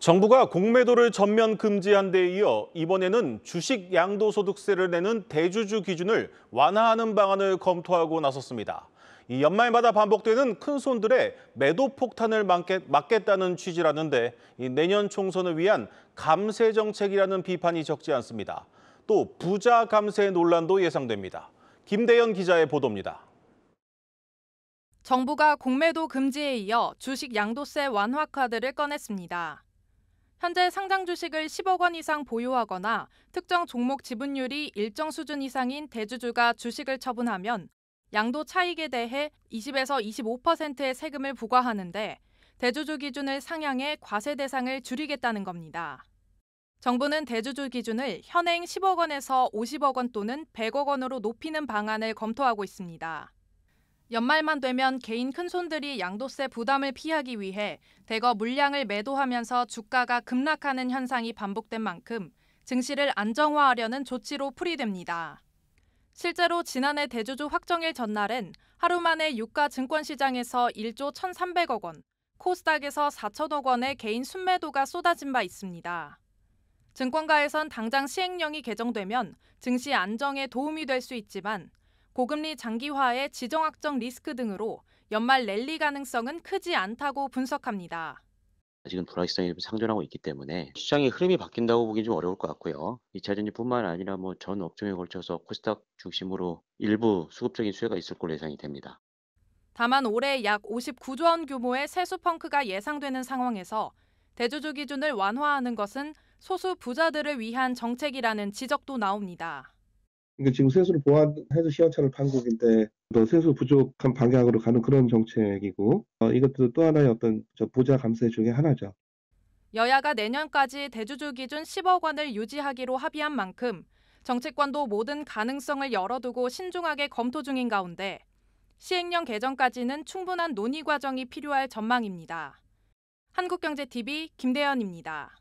정부가 공매도를 전면 금지한 데 이어 이번에는 주식 양도소득세를 내는 대주주 기준을 완화하는 방안을 검토하고 나섰습니다. 이 연말마다 반복되는 큰 손들의 매도 폭탄을 막겠다는 취지라는데 내년 총선을 위한 감세 정책이라는 비판이 적지 않습니다. 또 부자 감세 논란도 예상됩니다. 김대현 기자의 보도입니다. 정부가 공매도 금지에 이어 주식 양도세 완화 카드를 꺼냈습니다. 현재 상장 주식을 10억 원 이상 보유하거나 특정 종목 지분율이 일정 수준 이상인 대주주가 주식을 처분하면 양도 차익에 대해 20에서 25%의 세금을 부과하는데 대주주 기준을 상향해 과세 대상을 줄이겠다는 겁니다. 정부는 대주주 기준을 현행 10억 원에서 50억 원 또는 100억 원으로 높이는 방안을 검토하고 있습니다. 연말만 되면 개인 큰손들이 양도세 부담을 피하기 위해 대거 물량을 매도하면서 주가가 급락하는 현상이 반복된 만큼 증시를 안정화하려는 조치로 풀이됩니다. 실제로 지난해 대주주 확정일 전날엔 하루 만에 유가 증권시장에서 1조 1,300억 원, 코스닥에서 4천억 원의 개인 순매도가 쏟아진 바 있습니다. 증권가에선 당장 시행령이 개정되면 증시 안정에 도움이 될 수 있지만 고금리 장기화의 지정학적 리스크 등으로 연말 랠리 가능성은 크지 않다고 분석합니다. 아직 불확실성이 상존하고 있기 때문에 시장의 흐름이 바뀐다고 보기 좀 어려울 것 같고요. 2차 전지뿐만 아니라 뭐 전 업종에 걸쳐서 코스닥 중심으로 일부 수급적인 수혜가 있을 걸 예상이 됩니다. 다만 올해 약 59조 원 규모의 세수 펑크가 예상되는 상황에서 대조주 기준을 완화하는 것은 소수 부자들을 위한 정책이라는 지적도 나옵니다. 그러니까 지금 세수를 보완해서 시원찮을 판국인데 더 세수 부족한 방향으로 가는 그런 정책이고 어, 이것도 또 하나의 어떤 보좌 감세 중의 하나죠. 여야가 내년까지 대주주 기준 10억 원을 유지하기로 합의한 만큼 정치권도 모든 가능성을 열어두고 신중하게 검토 중인 가운데 시행령 개정까지는 충분한 논의 과정이 필요할 전망입니다. 한국경제TV 김대현입니다.